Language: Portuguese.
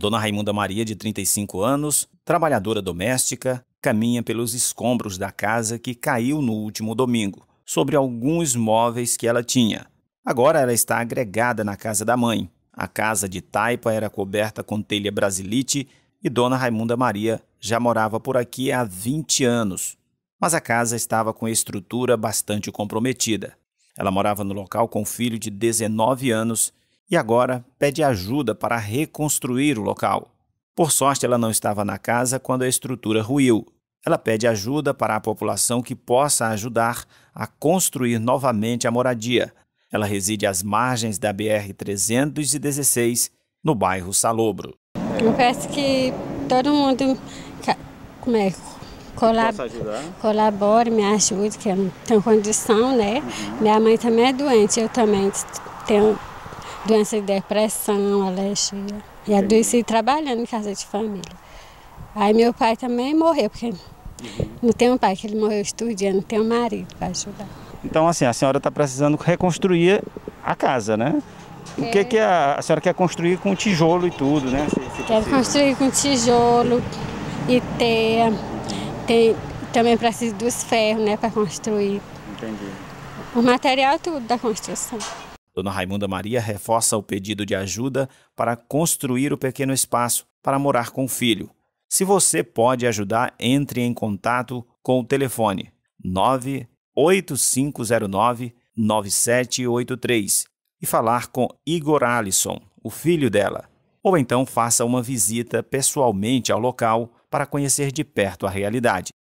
Dona Raimunda Maria, de 35 anos, trabalhadora doméstica, caminha pelos escombros da casa que caiu no último domingo, sobre alguns móveis que ela tinha. Agora ela está agregada na casa da mãe. A casa de taipa era coberta com telha brasilite e Dona Raimunda Maria já morava por aqui há 20 anos, mas a casa estava com estrutura bastante comprometida. Ela morava no local com um filho de 19 anos e agora pede ajuda para reconstruir o local. Por sorte, ela não estava na casa quando a estrutura ruiu. Ela pede ajuda para a população que possa ajudar a construir novamente a moradia. Ela reside às margens da BR-316, no bairro Salobro. Eu peço que todo mundo como é, colab colabore, me ajude, que eu não tenho condição, né? Uhum. Minha mãe também é doente, eu também tenho doença de depressão, alergia. E adoeci trabalhando em casa de família. Aí meu pai também morreu, porque uhum. não tem um pai, que ele morreu estudando, não tem um marido para ajudar. Então, assim, a senhora está precisando reconstruir a casa, né? O que, que a, a, senhora quer construir com tijolo e tudo, né? Se, se Quero construir com tijolo e ter, ter também preciso dos ferros, né, para construir. Entendi. O material é tudo da construção. Dona Raimunda Maria reforça o pedido de ajuda para construir o pequeno espaço para morar com o filho. Se você pode ajudar, entre em contato com o telefone 98509 9783 e falar com Igor Alisson, o filho dela. Ou então faça uma visita pessoalmente ao local para conhecer de perto a realidade.